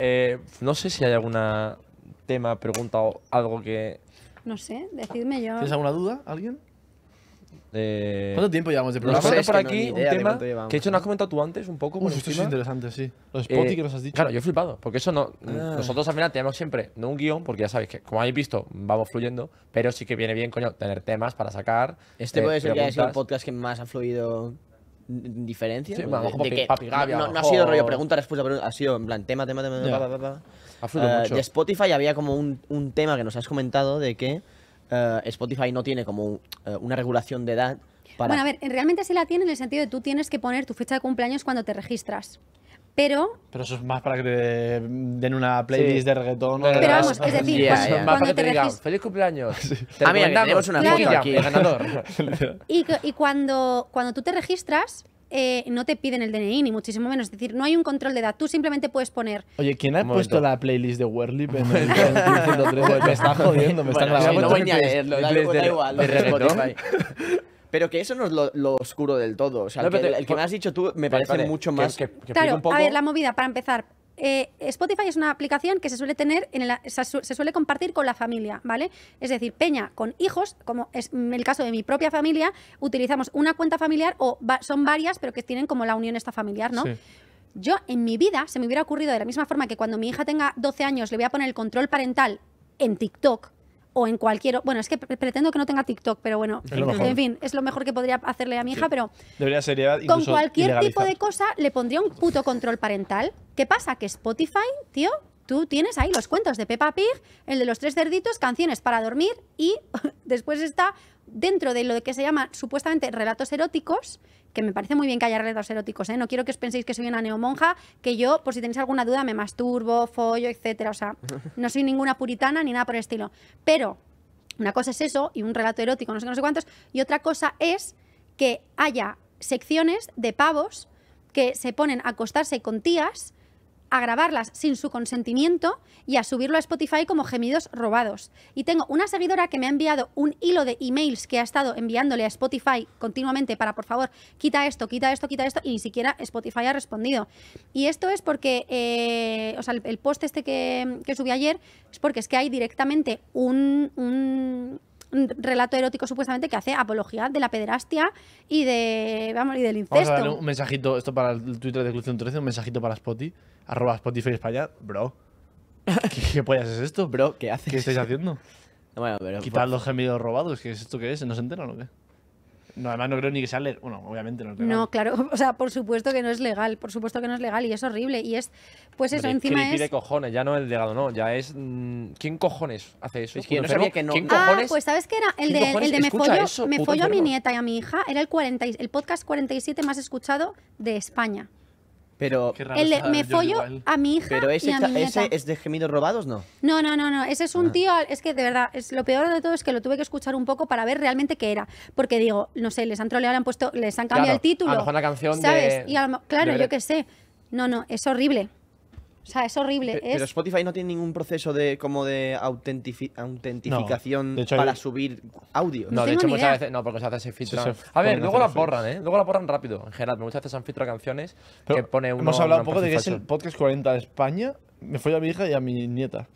Eh, no sé si hay alguna tema, pregunta o algo que... No sé, decidme yo. ¿Tienes alguna duda, alguien? Eh, ¿Cuánto tiempo llevamos de programa? Nos por aquí un tema que, he hecho, nos has comentado tú antes un poco. Uf, esto es interesante, sí. Los spots eh, que nos has dicho. Claro, yo he flipado, porque eso no. Ah. Nosotros al final tenemos siempre, no un guión, porque ya sabéis que, como habéis visto, vamos fluyendo, pero sí que viene bien, coño, tener temas para sacar. Este puede eh, ser el podcast que más ha fluido diferencia. Pues de, que no, ha sido rollo pregunta, respuesta, Ha sido en plan tema, tema, tema. Eh, de Spotify había como un, tema que nos has comentado de que eh, Spotify no tiene como eh, una regulación de edad. Para... Bueno, a ver, realmente sí la tiene en el sentido de tú tienes que poner tu fecha de cumpleaños cuando te registras. Pero. Pero eso es más para que te den una playlist de reggaetón. Pero, pero vamos, es decir, pues, yeah, cuando, te, digan, feliz cumpleaños. Sí. Te andamos! Ah, una claro. aquí, ganador. y, cuando, cuando tú te registras, eh, no te piden el DNI, ni muchísimo menos. Es decir, no hay un control de edad. Tú simplemente puedes poner. Oye, ¿quién ha puesto la playlist de Whirlip en el 103? me está jodiendo, me está grabando. no voy ni a leerlo, da, igual. De, de, de pero que eso no es lo, oscuro del todo. O sea, el, que, me has dicho tú me parece mucho más. Que, claro, un a ver, la movida, para empezar. Eh, Spotify es una aplicación que se suele tener, en se, suele compartir con la familia, ¿vale? Es decir, Peña con hijos, como es el caso de mi propia familia, utilizamos una cuenta familiar o son varias, pero que tienen como la unión esta familiar, ¿no? Yo en mi vida se me hubiera ocurrido de la misma forma que cuando mi hija tenga 12 años le voy a poner el control parental en TikTok, o en cualquier. Bueno, es que pretendo que no tenga TikTok, pero bueno, en fin, es lo mejor que podría hacerle a mi hija, pero. Debería ser Con cualquier tipo de cosa le pondría un puto control parental. ¿Qué pasa? Que Spotify, tío, tú tienes ahí los cuentos de Peppa Pig, el de los tres cerditos, canciones para dormir y después está dentro de lo que se llama supuestamente relatos eróticos, que me parece muy bien que haya relatos eróticos, ¿eh? no quiero que os penséis que soy una neomonja, que yo, por si tenéis alguna duda, me masturbo, follo, etcétera. O sea, no soy ninguna puritana ni nada por el estilo. Pero una cosa es eso, y un relato erótico, no sé, no sé cuántos, y otra cosa es que haya secciones de pavos que se ponen a acostarse con tías a grabarlas sin su consentimiento y a subirlo a Spotify como gemidos robados. Y tengo una seguidora que me ha enviado un hilo de emails que ha estado enviándole a Spotify continuamente para, por favor, quita esto, quita esto, quita esto, y ni siquiera Spotify ha respondido. Y esto es porque, eh, o sea, el, post este que, que subí ayer es porque es que hay directamente un relato erótico supuestamente que hace apología de la pederastia y de vamos y del incesto. un mensajito, esto para el Twitter de Exclusión 13, un mensajito para Spotify, arroba Spotify España, bro. ¿Qué, qué pollas es esto, bro? ¿Qué haces? ¿Qué estáis haciendo? Quitar los gemidos robados, ¿qué es esto que es? ¿No se enteran o qué? No, además no creo ni que sea legal. Bueno, obviamente no es legal. No, claro, o sea, por supuesto que no es legal, por supuesto que no es legal y es horrible. Y es, pues eso, encima es... de cojones, ya no el legado, no, ya es... Mm, ¿Quién cojones hace eso? Es que no sabía que no. Ah, pues ¿sabes qué era? El de, Me follo, a mi nieta y a mi hija, era el, 40, el podcast 47 más escuchado de España. Pero me follo a mi hija Pero ese, es de gemidos robados, ¿no? No, no, no, no. Ese es un ah. tío, es que de verdad, es lo peor de todo es que lo tuve que escuchar un poco para ver realmente qué era, porque digo, no sé, les han troleado, han puesto, les han cambiado el título. A lo mejor la canción ¿sabes? y claro, yo qué sé. No, no, es horrible. O sea, es horrible. Pero, Spotify no tiene ningún proceso de como de autentificación para subir audio. No, de hecho, muchas veces. No, porque se hace ese filtro A ver, luego la borran, ¿eh? Luego la borran rápido. En general, muchas veces han filtrado canciones que pone uno. Hemos hablado un poco de que es el podcast 40 de España. Me fue a mi hija y a mi nieta.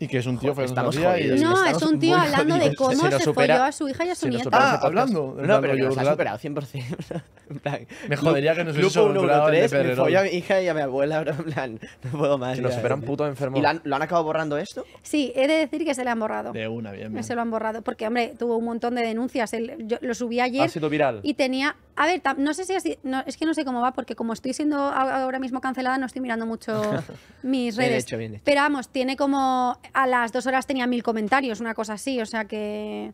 Y que es un tío Joder, estamos jodidos, y No, es un tío hablando de cómo se, folló a su hija y a su nieta. Ah, hablando. No, pero yo, lo ha superado 100%. me jodería que nos hubiese superado el de Me folló a mi hija y a mi abuela, bro, en plan, no puedo más. Se nos superan puto enfermo. ¿Y lo han, acabado borrando esto? Sí, he de decir que se le han borrado. De una, bien, Se lo han borrado. Porque, hombre, tuvo un montón de denuncias. lo subí ayer. Ha sido viral. Y tenía a ver, no sé si así, no, es que no sé cómo va, porque como estoy siendo ahora mismo cancelada, no estoy mirando mucho mis redes. Pero vamos, tiene como. A las dos horas tenía mil comentarios, una cosa así, o sea que.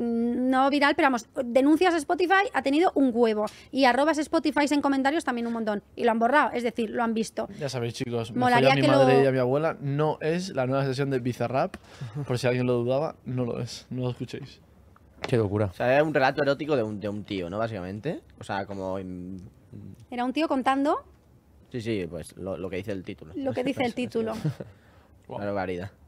no viral, pero vamos, denuncias a Spotify ha tenido un huevo. Y arrobas Spotify en comentarios también un montón. Y lo han borrado, es decir, lo han visto. Ya sabéis, chicos, Molaría a mi madre y mi abuela. No es la nueva sesión de Bizarrap. Por si alguien lo dudaba, no lo es. No lo escuchéis. Qué locura. O sea, era un relato erótico de un, un tío, ¿no? Básicamente. O sea, como... Era un tío contando... Sí, sí, pues lo, que dice el título. Lo que dice el título. Bueno, barbaridad.